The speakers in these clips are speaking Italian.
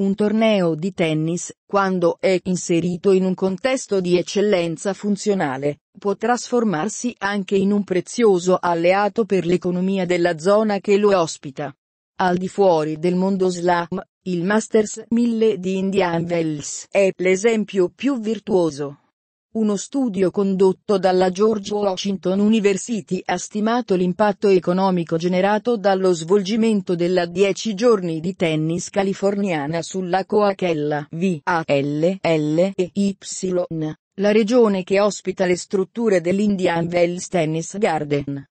Un torneo di tennis, quando è inserito in un contesto di eccellenza funzionale, può trasformarsi anche in un prezioso alleato per l'economia della zona che lo ospita. Al di fuori del mondo slam, il Masters 1000 di Indian Wells è l'esempio più virtuoso. Uno studio condotto dalla George Washington University ha stimato l'impatto economico generato dallo svolgimento della 10 giorni di tennis californiana sulla Coachella VALLEY. La regione che ospita le strutture dell'Indian Wells Tennis Garden.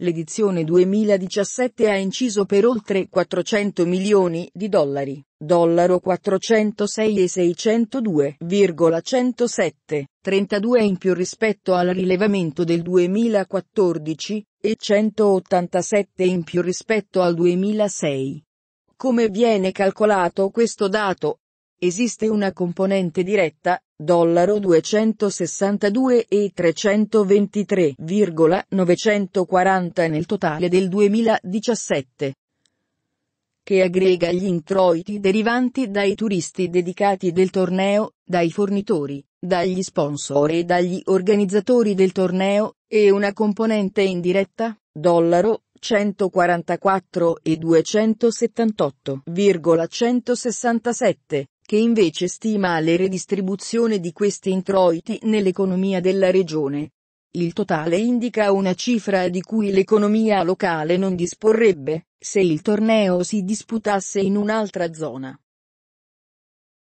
L'edizione 2017 ha inciso per oltre 400 milioni di dollari dollaro 406 e 602,107, 32 in più rispetto al rilevamento del 2014, e 187 in più rispetto al 2006. Come viene calcolato questo dato? Esiste una componente diretta, dollaro 262 e 323,940 nel totale del 2017 che aggrega gli introiti derivanti dai turisti dedicati del torneo, dai fornitori, dagli sponsor e dagli organizzatori del torneo, e una componente indiretta, dollaro, 144 e 278,167, che invece stima le redistribuzione di questi introiti nell'economia della regione, il totale indica una cifra di cui l'economia locale non disporrebbe, se il torneo si disputasse in un'altra zona.